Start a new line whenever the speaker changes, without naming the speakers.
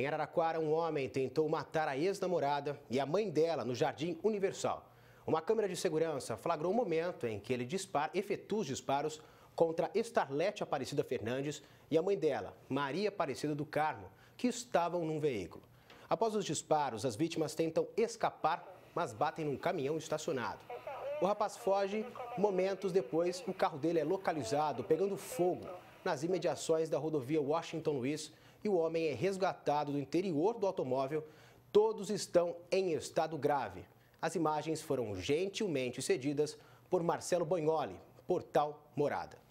Em Araraquara, um homem tentou matar a ex-namorada e a mãe dela no Jardim Universal. Uma câmera de segurança flagrou o momento em que ele dispara, efetua os disparos contra Starlete Aparecida Fernandes e a mãe dela, Maria Aparecida do Carmo, que estavam num veículo. Após os disparos, as vítimas tentam escapar, mas batem num caminhão estacionado. O rapaz foge, momentos depois, o carro dele é localizado, pegando fogo nas imediações da rodovia Washington Luiz e o homem é resgatado do interior do automóvel. Todos estão em estado grave. As imagens foram gentilmente cedidas por Marcelo Bagnoli, Portal Morada.